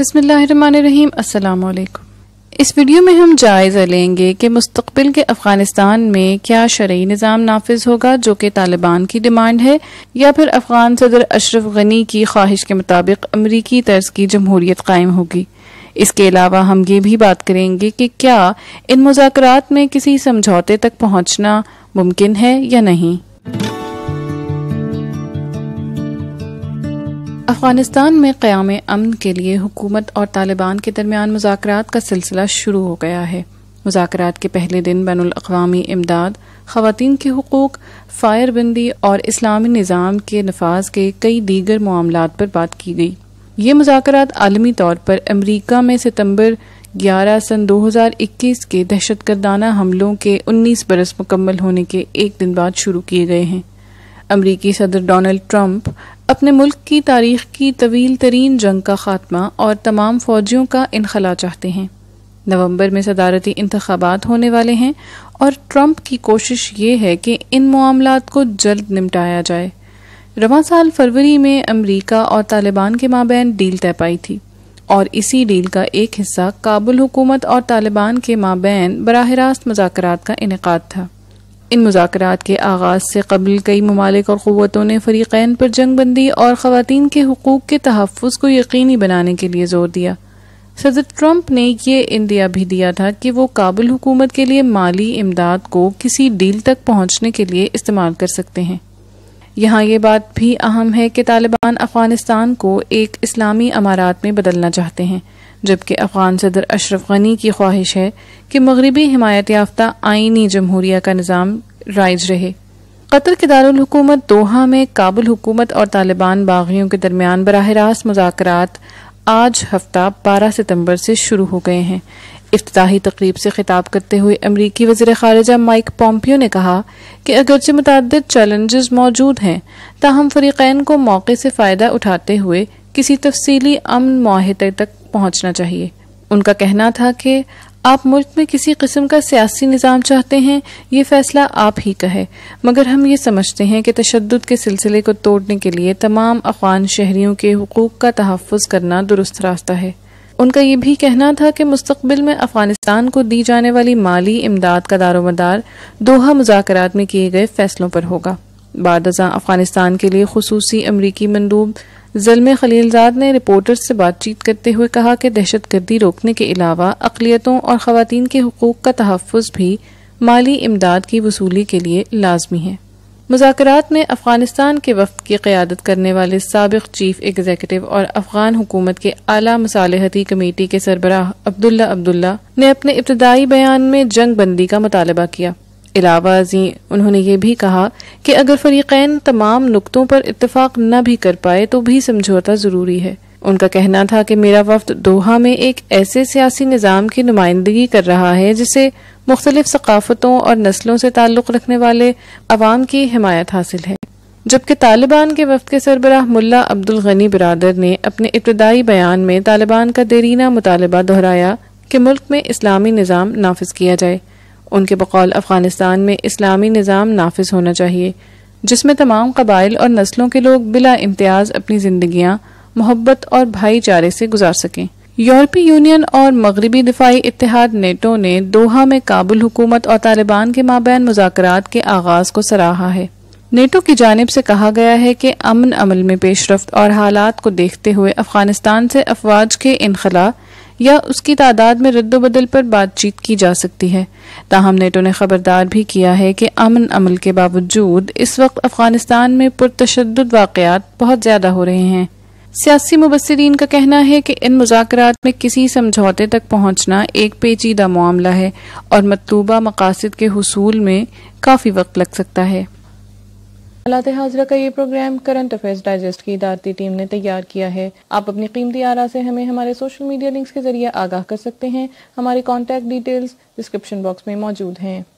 अस्सलाम वालेकुम इस वीडियो में हम जायज़ा लेंगे कि मुस्तबिल के अफ़गानिस्तान में क्या शर्य निज़ाम नाफिज होगा जो कि तालिबान की डिमांड है या फिर अफ़गान सदर अशरफ गनी की ख्वाहिश के मुताबिक अमरीकी तर्ज की जमहूरियत कायम होगी इसके अलावा हम ये भी बात करेंगे कि क्या इन मुजात में किसी समझौते तक पहुँचना मुमकिन है या नहीं अफगानिस्तान में क़्याम अमन के लिए हुकूमत और तालिबान के दरमियान मुजात का सिलसिला शुरू हो गया है मुजात के पहले दिन बैन अवी इमदाद खातन के हकूक़ फायरबंदी और इस्लामी निज़ाम के नफाज के कई दीगर मामलों पर बात की गई ये मुजात आलमी तौर पर अमरीका में सितम्बर ग्यारह सन दो हजार इक्कीस के दहशत गर्दाना हमलों के उन्नीस बरस मुकम्मल होने के एक दिन बाद शुरू किए गए हैं अमरीकी सदर डोनाल्ड ट्रंप अपने मुल्क की तारीख की तवील तरीन जंग का खात्मा और तमाम फौजियों का इनखला चाहते हैं नवंबर में सदारती इंतबात होने वाले हैं और ट्रंप की कोशिश ये है कि इन मामला को जल्द निपटाया जाए रवा साल फरवरी में अमरीका और तालिबान के माबेन डील तय पाई थी और इसी डील का एक हिस्सा काबुल हुकूमत और तालिबान के माबेन बरह रास्त मजाक का इनका था इन मुजात के आगाज से कबल कई ममालिक और क़वतों ने फ़रीक़ैन पर जंग बंदी और खातन के हकूक़ के तहफ़ को यकीनी बनाने के लिए ज़ोर दिया सदर ट्रंप ने ये इंदिया भी दिया था कि वो काबुल हुकूमत के लिए माली इमदाद को किसी डील तक पहुंचने के लिए इस्तेमाल कर सकते हैं यहाँ ये बात भी अहम है कि तालिबान अफगानिस्तान को एक इस्लामी अमारात में बदलना चाहते हैं जबकि अफगान सदर अशरफ गनी की ख्वाहिश है कि मगरबी हिमायत याफ्ता आईनी जमहूरिया का निज़ाम राइज रहे कतर के दारकूमत दोहा में काबुल हुकूमत और तालिबान बागियों के दरमियान बरह रास्त मुजाक आज हफ्ता 12 सितंबर से शुरू हो गए हैं अफ्ताही तकरीब से खिताब करते हुए अमरीकी वजी खारजा माइक पॉम्पियो ने कहा कि अगरचे मुतद चैलेंजेस मौजूद हैं ताहम फरीकैन को मौके से फ़ायदा उठाते हुए किसी तफसीली अमन माहे तक पहुँचना चाहिए उनका कहना था कि आप मुल्क में किसी किस्म का सियासी निज़ाम चाहते हैं ये फैसला आप ही का है मगर हम ये समझते हैं कि तशद के सिलसिले को तोड़ने के लिए तमाम अफगान शहरीों के हकूक़ का तहफ़ करना दुरुस्त रास्ता है उनका ये भी कहना था कि मुस्तबिल में अफगानिस्तान को दी जाने वाली माली इमदाद का दारोमदार दोहा मुजात में किए गए फैसलों पर होगा बाद अफगानिस्तान के लिए खसूसी अमरीकी मंदूब जलम खलीलजाद ने रिपोर्टर्स से बातचीत करते हुए कहा कि दहशत गर्दी रोकने के अलावा अकलीतों और खातन के हकूक़ का तहफ़ भी माली इमदाद की वसूली के लिए लाजमी है मुजात में अफगानिस्तान के वफद की क्यादत करने वाले सबक चीफ एग्जीक्यूटिव और अफगान हुकूमत के आला मसालहती कमेटी के सरबराह अब्दुल्ला अब्दुल्ला ने अपने इब्तदाई बयान में जंग बंदी का मुतालबा किया अलावा उन्होंने ये भी कहा कि अगर फरीकैन तमाम नुकतों पर इतफाक न भी कर पाए तो भी समझौता ज़रूरी है उनका कहना था कि मेरा वफद दोहा में एक ऐसे सियासी निज़ाम की नुमाइंदगी कर रहा है जिसे मुख्तलिफ सकाफ़तों और नस्लों से ताल्लुक़ रखने वाले अवाम की हमायत हासिल है जबकि तालिबान के वफद के सरबराह मुला अब्दुल गनी बरदर ने अपने इब्तदाई बयान में तालिबान का देरीना मुतालबा दोहराया कि मुल्क में इस्लामी निज़ाम नाफिज किया जाए उनके बकौल अफगानिस्तान में इस्लामी निज़ाम नाफिज होना चाहिए जिसमें तमाम कबाइल और नस्लों के लोग बिला इम्तियाज़ अपनी जिंदगी मोहब्बत और भाईचारे से गुजार सकें यूरोपीय यूनियन और मगरबी दिफाई इतिहाद नेटो ने दोहा में काबुल हुकूमत और तालिबान के माबैन मुजात के आगाज को सराहा है नेटो की जानब से कहा गया है कि अमन अमल में पेशरफ और हालात को देखते हुए अफगानिस्तान से अफवाज के इनखला या उसकी तादाद में रद्दबदल पर बातचीत की जा सकती है ताहम नेटो ने खबरदार भी किया है कि अमन अमल के बावजूद इस वक्त अफगानिस्तान में पुरतशद वाकयात बहुत ज़्यादा हो रहे हैं सियासी मुबसरीन का कहना है कि इन मुजाकर में किसी समझौते तक पहुंचना एक पेचीदा मामला है और मतलूबा मकासद के हसूल में काफ़ी वक्त लग सकता है हालात हाजरा का ये प्रोग्राम करंट अफेयर्स डाइजेस्ट की इदारती टीम ने तैयार किया है आप अपनी कीमती आरा से हमें हमारे सोशल मीडिया लिंक्स के जरिए आगाह कर सकते हैं हमारे कॉन्टैक्ट डिटेल्स डिस्क्रिप्शन बॉक्स में मौजूद हैं